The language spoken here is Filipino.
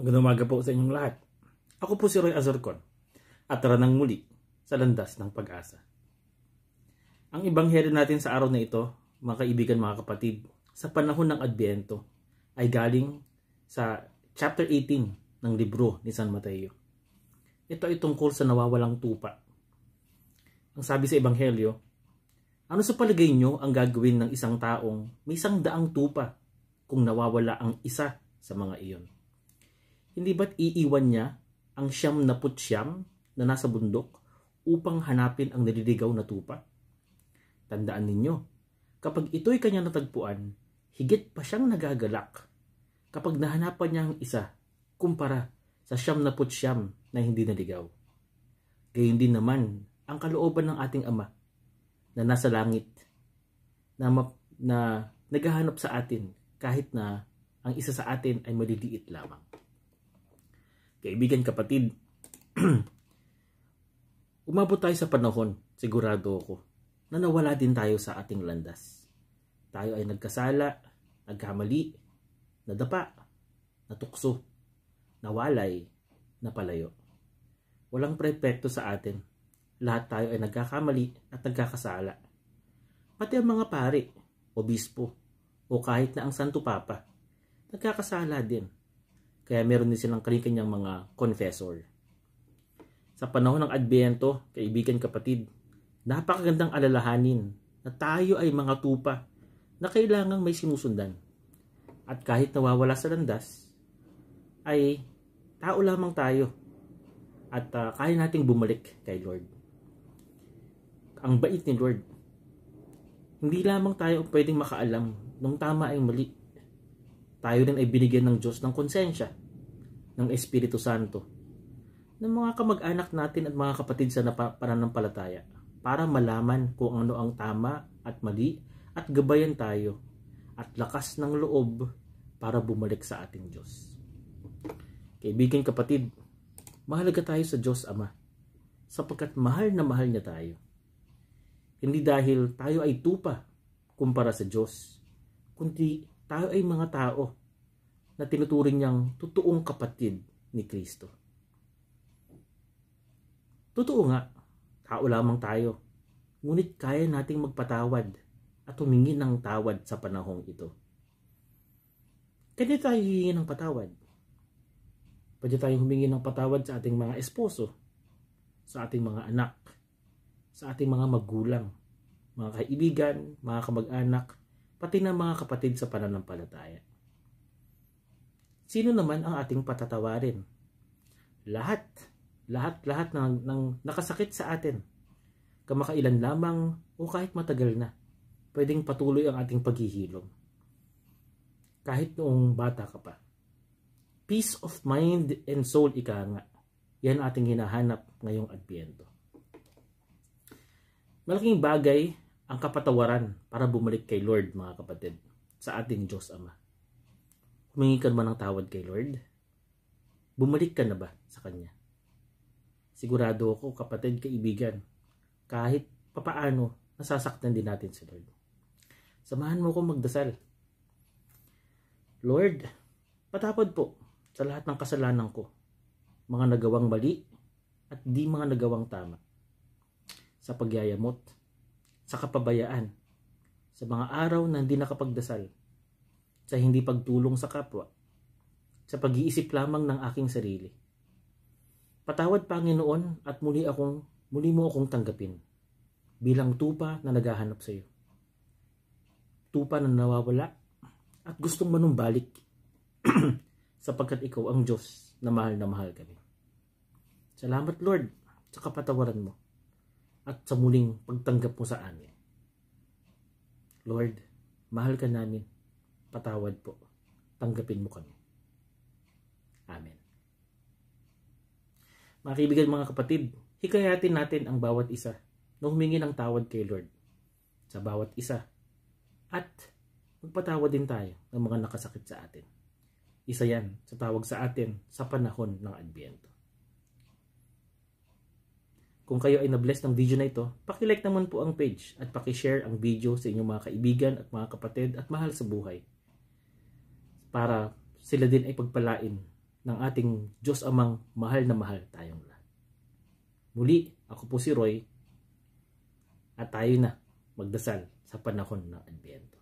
Magandang umaga po sa inyong lahat. Ako po si Roy Azorcon at tara nang muli sa landas ng pag-asa. Ang ibanghelyo natin sa araw na ito, mga kaibigan, mga kapatid, sa panahon ng Adbiento ay galing sa chapter 18 ng libro ni San Mateo. Ito ay tungkol sa nawawalang tupa. Ang sabi sa Ebanghelyo, ano sa palagay nyo ang gagawin ng isang taong may isang daang tupa kung nawawala ang isa sa mga iyon? Hindi ba't iiwan niya ang siyam na putsyam na nasa bundok upang hanapin ang nililigaw na tupa? Tandaan ninyo, kapag ito'y kanya natagpuan, higit pa siyang nagagalak kapag nahanapan niya ang isa kumpara sa siyam na putsyam na hindi naligaw. Gayun din naman ang kalooban ng ating Ama na nasa langit na, map, na naghahanap sa atin kahit na ang isa sa atin ay maliliit lamang kaibigan, kapatid, umabot tayo sa panahon, sigurado ako, na nawala din tayo sa ating landas. Tayo ay nagkasala, nagkamali, nadapa, natukso, nawalay, napalayo. Walang prepekto sa atin. Lahat tayo ay nagkakamali at nagkakasala. Pati ang mga pare, obispo, o kahit na ang Santo Papa, nagkakasala din kaya meron din silang kanyang mga confessor. Sa panahon ng Advento, kaibigan kapatid, napakagandang alalahanin na tayo ay mga tupa na kailangang may sinusundan. At kahit nawawala sa landas, ay tao lamang tayo at uh, kaya nating bumalik kay Lord. Ang bait ni Lord. Hindi lamang tayo pwedeng makaalam ng tama ay mali tayo rin ay binigyan ng Diyos ng konsensya, ng Espiritu Santo, ng mga kamag-anak natin at mga kapatid sa pananampalataya para malaman kung ano ang tama at mali at gabayan tayo at lakas ng loob para bumalik sa ating Diyos. Kaibigan kapatid, mahalaga tayo sa Diyos Ama sapagkat mahal na mahal niya tayo. Hindi dahil tayo ay tupa kumpara sa Diyos, kundi tayo ay mga tao na tinuturing niyang totoong kapatid ni Kristo. Totoo nga, tao lamang tayo. Ngunit kaya nating magpatawad at humingi ng tawad sa panahong ito. Kaya tayo hihingi ng patawad. Pwede tayong humingi ng patawad sa ating mga esposo, sa ating mga anak, sa ating mga magulang, mga kaibigan, mga kamag-anak, pati ng mga kapatid sa pananampalataya. Sino naman ang ating patatawarin? Lahat, lahat-lahat ng, ng nakasakit sa atin. Kamakailan lamang o kahit matagal na, pwedeng patuloy ang ating paghihilom. Kahit noong bata ka pa. Peace of mind and soul ika nga. Yan ating hinahanap ngayong Adbyento. Malaking bagay ang kapatawaran para bumalik kay Lord mga kapatid sa ating Diyos Ama. Humingi ka ba ng tawad kay Lord? Bumalik ka na ba sa Kanya? Sigurado ako kapatid, kaibigan, kahit papaano nasasaktan din natin si Lord. Samahan mo ko magdasal. Lord, patapad po sa lahat ng kasalanan ko, mga nagawang mali at di mga nagawang tama. Sa pagyayamot, sa kapabayaan, sa mga araw na hindi nakapagdasal, sa hindi pagtulong sa kapwa, sa pag-iisip lamang ng aking sarili. Patawad Panginoon at muli akong muli mo akong tanggapin bilang tupa na naghahanap sa iyo. Tupa na nawawala at gustong manumbalik sapagkat ikaw ang Diyos na mahal na mahal kami. Salamat Lord sa kapatawaran mo at sa muling pagtanggap mo sa amin. Lord, mahal ka namin. Patawad po. Tanggapin mo kami. Amen. Mga kaibigan, mga kapatid, hikayatin natin ang bawat isa na humingi ng tawad kay Lord sa bawat isa. At magpatawad din tayo ng mga nakasakit sa atin. Isa yan sa tawag sa atin sa panahon ng Adbyento. Kung kayo ay na-bless ng video na ito, paki-like naman po ang page at paki-share ang video sa inyong mga kaibigan at mga kapatid at mahal sa buhay. Para sila din ay pagpalain ng ating Diyos amang mahal na mahal tayong lahat. Muli, ako po si Roy at tayo na magdasal sa panahon ng Advento.